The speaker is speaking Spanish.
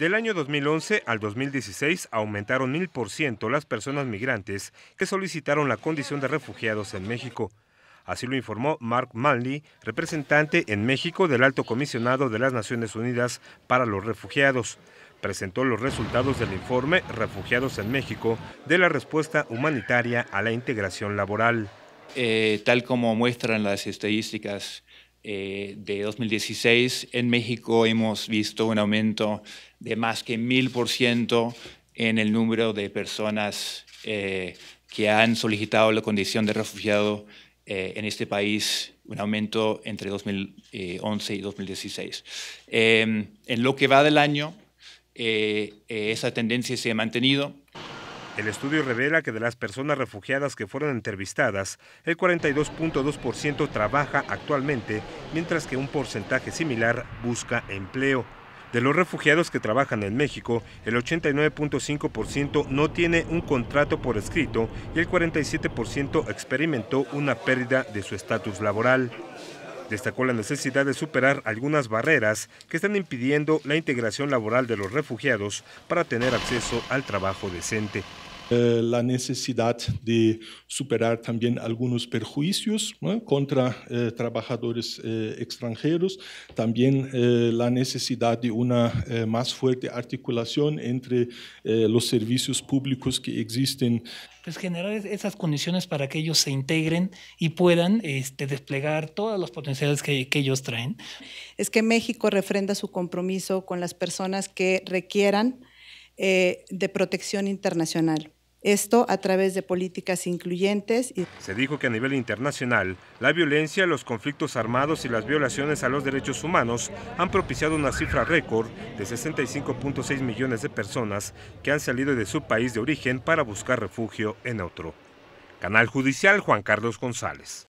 Del año 2011 al 2016 aumentaron 1.000% las personas migrantes que solicitaron la condición de refugiados en México. Así lo informó Mark Manley, representante en México del Alto Comisionado de las Naciones Unidas para los Refugiados. Presentó los resultados del informe Refugiados en México de la respuesta humanitaria a la integración laboral. Eh, tal como muestran las estadísticas eh, de 2016, en México hemos visto un aumento de más que mil ciento en el número de personas eh, que han solicitado la condición de refugiado eh, en este país, un aumento entre 2011 y 2016. Em, en lo que va del año, esa tendencia se ha mantenido. El estudio revela que de las personas refugiadas que fueron entrevistadas, el 42.2% trabaja actualmente, mientras que un porcentaje similar busca empleo. De los refugiados que trabajan en México, el 89.5% no tiene un contrato por escrito y el 47% experimentó una pérdida de su estatus laboral. Destacó la necesidad de superar algunas barreras que están impidiendo la integración laboral de los refugiados para tener acceso al trabajo decente. Eh, la necesidad de superar también algunos perjuicios contra eh, trabajadores eh, extranjeros, también la necesidad de una más fuerte articulación entre los servicios públicos que existen. Pues generar esas condiciones para que ellos se integren y puedan este, desplegar todos los potenciales que, ellos traen. Es que México refrenda su compromiso con las personas que requieran de protección internacional. Esto a través de políticas incluyentes. Y... Se dijo que a nivel internacional, la violencia, los conflictos armados y las violaciones a los derechos humanos han propiciado una cifra récord de 65.6 millones de personas que han salido de su país de origen para buscar refugio en otro. Canal Judicial Juan Carlos González.